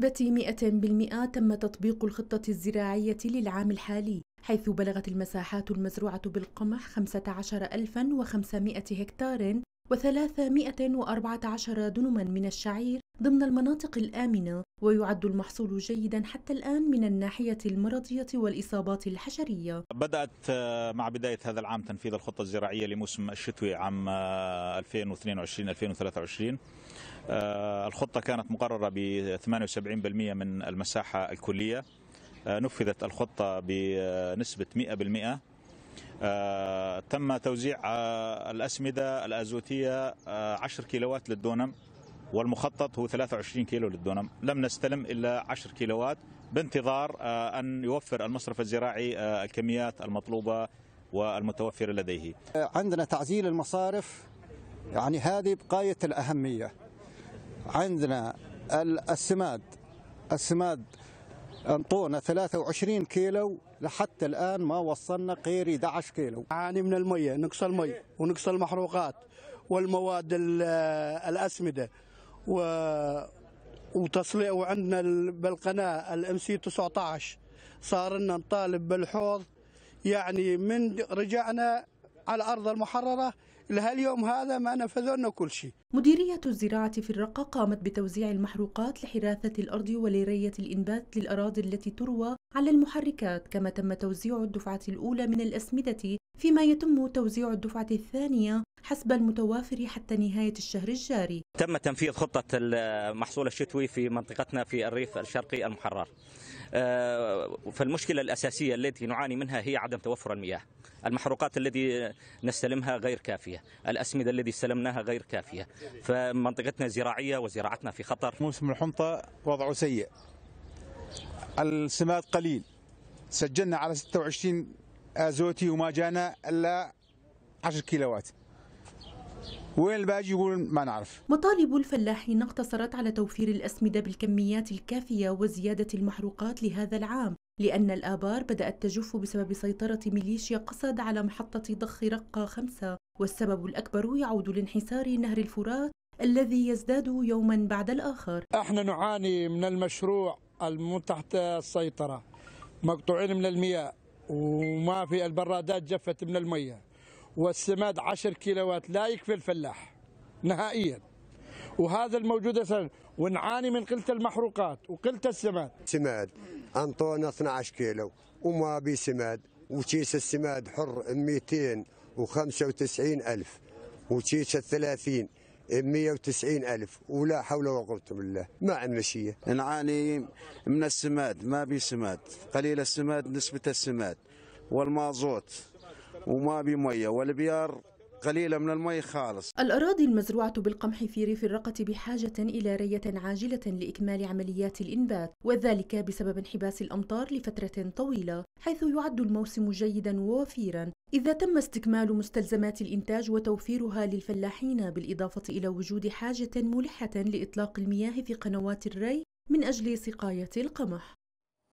بنسبة 100% تم تطبيق الخطة الزراعية للعام الحالي حيث بلغت المساحات المزروعة بالقمح 15500 هكتار و314 دنما من الشعير ضمن المناطق الآمنة ويعد المحصول جيدا حتى الآن من الناحية المرضية والإصابات الحشرية بدأت آه، مع بداية هذا العام تنفيذ الخطة الزراعية لموسم الشتوي عام 2022-2023 آه، آه، الخطة كانت مقررة ب 78% من المساحة الكلية نفذت الخطة بنسبة 100% تم توزيع الأسمدة الأزوتية 10 كيلوات للدونم والمخطط هو 23 كيلو للدونم لم نستلم إلا 10 كيلوات بانتظار آه، أن يوفر المصرف الزراعي آه، الكميات المطلوبة والمتوفرة لديه آه، عندنا تعزيل المصارف يعني هذه بقاية الأهمية عندنا السماد السماد انطونا 23 كيلو لحتى الان ما وصلنا غير 11 كيلو عاني من الميه نقص الميه ونقص المحروقات والمواد الاسمده و وتصلي وعندنا بالقناه الام سي 19 صار لنا نطالب بالحوض يعني من رجعنا على الارض المحرره لهاليوم هذا ما نفذوا لنا كل شيء مديرية الزراعة في الرقة قامت بتوزيع المحروقات لحراثة الأرض ولرية الإنبات للأراضي التي تروى على المحركات كما تم توزيع الدفعة الأولى من الأسمدة فيما يتم توزيع الدفعة الثانية حسب المتوافر حتى نهاية الشهر الجاري تم تنفيذ خطة المحصول الشتوي في منطقتنا في الريف الشرقي المحرر آه، فالمشكلة الأساسية التي نعاني منها هي عدم توفر المياه المحروقات التي نستلمها غير كافية الأسمدة التي استلمناها غير كافية فمنطقتنا زراعية وزراعتنا في خطر موسم الحنطة وضعه سيء السماد قليل سجلنا على 26 ازوتي وما جانا الا 10 كيلوات وين الباقي يقول ما نعرف مطالب الفلاحين اقتصرت على توفير الأسمدة بالكميات الكافية وزيادة المحروقات لهذا العام لأن الآبار بدأت تجف بسبب سيطرة ميليشيا قسد على محطة ضخ رقة خمسة والسبب الأكبر يعود لانحسار نهر الفرات الذي يزداد يوما بعد الآخر احنا نعاني من المشروع تحت السيطرة مقطوعين من المياه وما في البرادات جفت من المية والسماد 10 كيلوات لا يكفي الفلاح نهائيا وهذا الموجود ونعاني من قلة المحروقات وقلة السماد سماد أنطونا 12 كيلو وما بي سماد وكيس السماد حر 295 ألف وكيس 30 190 ألف ولا حول ولا قوة بالله ما عندنا شيء نعاني من السماد ما بي سماد قليل السماد نسبة السماد والمازوت وما بي مية والبيار قليلة من المي خالص الأراضي المزروعة بالقمح في ريف الرقة بحاجة إلى رية عاجلة لإكمال عمليات الإنبات وذلك بسبب انحباس الأمطار لفترة طويلة حيث يعد الموسم جيدا ووفيرا إذا تم استكمال مستلزمات الإنتاج وتوفيرها للفلاحين بالإضافة إلى وجود حاجة ملحة لإطلاق المياه في قنوات الري من أجل سقاية القمح